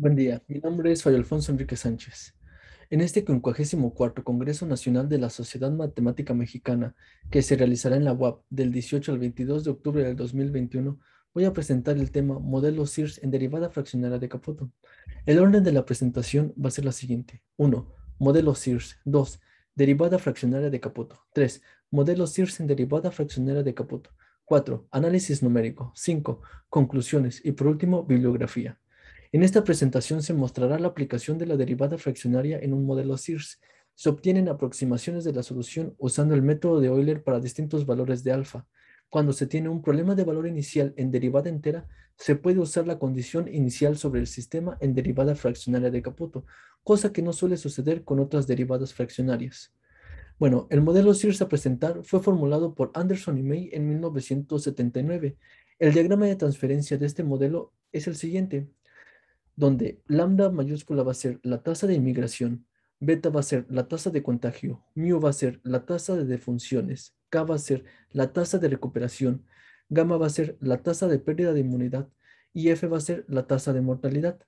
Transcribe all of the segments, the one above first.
Buen día, mi nombre es Fabio Alfonso Enrique Sánchez. En este 54 Congreso Nacional de la Sociedad Matemática Mexicana, que se realizará en la UAP del 18 al 22 de octubre del 2021, voy a presentar el tema Modelo SIRS en derivada fraccionaria de Caputo. El orden de la presentación va a ser la siguiente. 1. Modelo SIRS. 2. Derivada fraccionaria de Caputo. 3. Modelo SIRS en derivada fraccionaria de Caputo. 4. Análisis numérico. 5. Conclusiones. Y por último, bibliografía. En esta presentación se mostrará la aplicación de la derivada fraccionaria en un modelo SIRS. Se obtienen aproximaciones de la solución usando el método de Euler para distintos valores de alfa. Cuando se tiene un problema de valor inicial en derivada entera, se puede usar la condición inicial sobre el sistema en derivada fraccionaria de Caputo, cosa que no suele suceder con otras derivadas fraccionarias. Bueno, el modelo SIRS a presentar fue formulado por Anderson y May en 1979. El diagrama de transferencia de este modelo es el siguiente donde lambda mayúscula va a ser la tasa de inmigración, beta va a ser la tasa de contagio, mu va a ser la tasa de defunciones, k va a ser la tasa de recuperación, gamma va a ser la tasa de pérdida de inmunidad y f va a ser la tasa de mortalidad.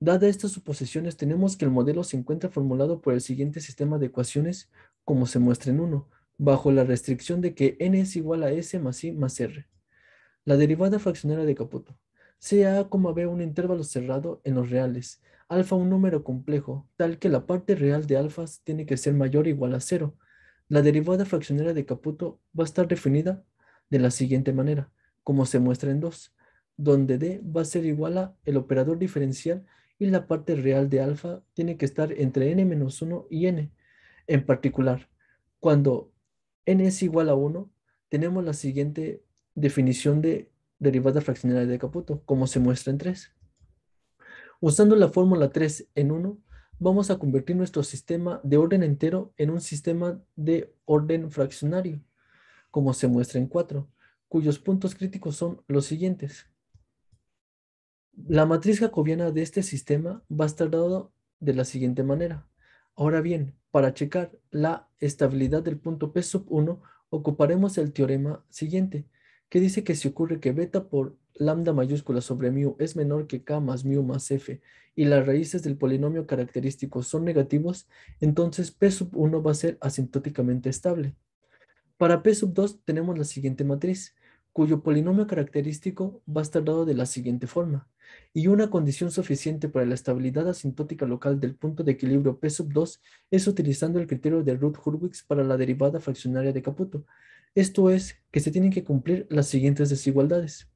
Dada estas suposiciones, tenemos que el modelo se encuentra formulado por el siguiente sistema de ecuaciones, como se muestra en uno, bajo la restricción de que n es igual a s más i más r. La derivada fraccionaria de Caputo sea como B un intervalo cerrado en los reales, alfa un número complejo, tal que la parte real de alfa tiene que ser mayor o igual a cero. La derivada fraccionaria de Caputo va a estar definida de la siguiente manera, como se muestra en 2, donde D va a ser igual a el operador diferencial y la parte real de alfa tiene que estar entre n-1 y n. En particular, cuando n es igual a 1, tenemos la siguiente definición de derivada fraccionaria de Caputo, como se muestra en 3. Usando la fórmula 3 en 1, vamos a convertir nuestro sistema de orden entero en un sistema de orden fraccionario, como se muestra en 4, cuyos puntos críticos son los siguientes. La matriz jacobiana de este sistema va a estar dado de la siguiente manera. Ahora bien, para checar la estabilidad del punto P sub 1, ocuparemos el teorema siguiente, que dice que si ocurre que beta por lambda mayúscula sobre mu es menor que k más mu más f y las raíces del polinomio característico son negativos, entonces p sub 1 va a ser asintóticamente estable. Para p sub 2 tenemos la siguiente matriz, cuyo polinomio característico va a estar dado de la siguiente forma. Y una condición suficiente para la estabilidad asintótica local del punto de equilibrio P sub 2 es utilizando el criterio de Ruth-Hurwitz para la derivada fraccionaria de Caputo, esto es que se tienen que cumplir las siguientes desigualdades.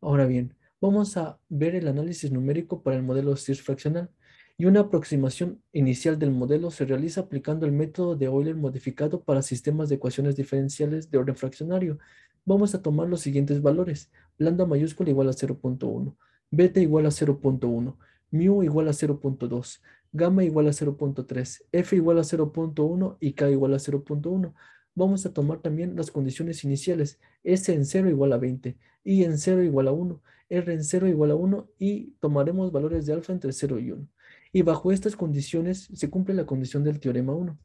Ahora bien, vamos a ver el análisis numérico para el modelo CIS fraccional y una aproximación inicial del modelo se realiza aplicando el método de Euler modificado para sistemas de ecuaciones diferenciales de orden fraccionario. Vamos a tomar los siguientes valores. Lambda mayúscula igual a 0.1, beta igual a 0.1, mu igual a 0.2, gamma igual a 0.3, f igual a 0.1 y k igual a 0.1 vamos a tomar también las condiciones iniciales, S en 0 igual a 20, Y en 0 igual a 1, R en 0 igual a 1 y tomaremos valores de alfa entre 0 y 1. Y bajo estas condiciones se cumple la condición del teorema 1.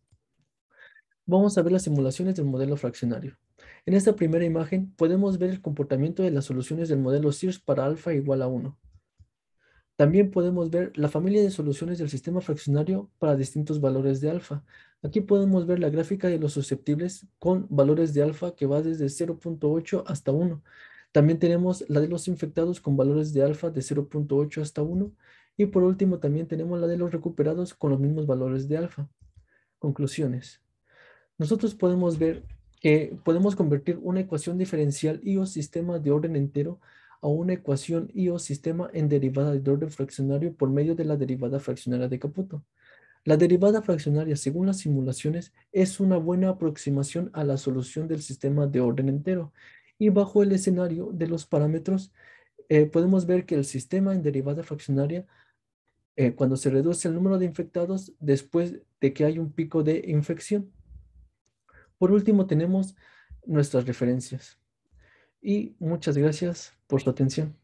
Vamos a ver las simulaciones del modelo fraccionario. En esta primera imagen podemos ver el comportamiento de las soluciones del modelo SIRS para alfa igual a 1. También podemos ver la familia de soluciones del sistema fraccionario para distintos valores de alfa. Aquí podemos ver la gráfica de los susceptibles con valores de alfa que va desde 0.8 hasta 1. También tenemos la de los infectados con valores de alfa de 0.8 hasta 1. Y por último también tenemos la de los recuperados con los mismos valores de alfa. Conclusiones. Nosotros podemos ver que podemos convertir una ecuación diferencial y o sistema de orden entero a una ecuación y o sistema en derivada de orden fraccionario por medio de la derivada fraccionaria de Caputo. La derivada fraccionaria, según las simulaciones, es una buena aproximación a la solución del sistema de orden entero. Y bajo el escenario de los parámetros, eh, podemos ver que el sistema en derivada fraccionaria, eh, cuando se reduce el número de infectados después de que hay un pico de infección. Por último, tenemos nuestras referencias y muchas gracias por su atención.